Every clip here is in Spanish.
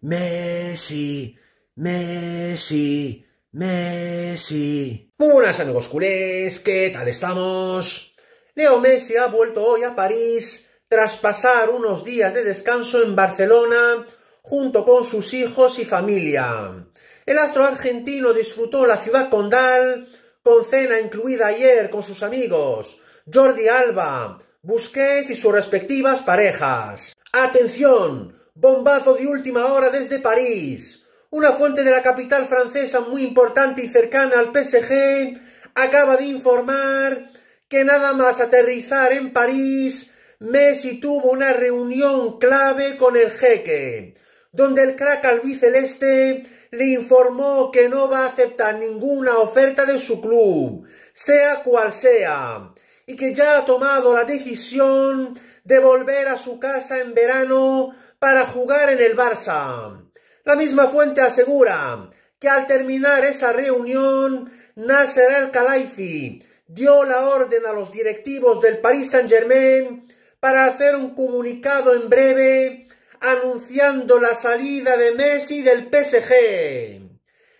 Messi, Messi, Messi. Buenas amigos culés, ¿qué tal estamos? Leo Messi ha vuelto hoy a París tras pasar unos días de descanso en Barcelona junto con sus hijos y familia. El astro argentino disfrutó la ciudad condal con cena incluida ayer con sus amigos Jordi Alba, Busquets y sus respectivas parejas. ¡Atención! Bombazo de última hora desde París. Una fuente de la capital francesa muy importante y cercana al PSG acaba de informar que nada más aterrizar en París, Messi tuvo una reunión clave con el jeque, donde el crack albiceleste le informó que no va a aceptar ninguna oferta de su club, sea cual sea, y que ya ha tomado la decisión de volver a su casa en verano para jugar en el Barça. La misma fuente asegura que al terminar esa reunión, Nasser El Khelaifi dio la orden a los directivos del Paris Saint-Germain para hacer un comunicado en breve anunciando la salida de Messi del PSG.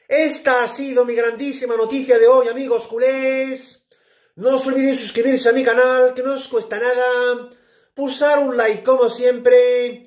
Esta ha sido mi grandísima noticia de hoy, amigos culés. No os olvidéis suscribirse a mi canal, que no os cuesta nada. Pulsar un like como siempre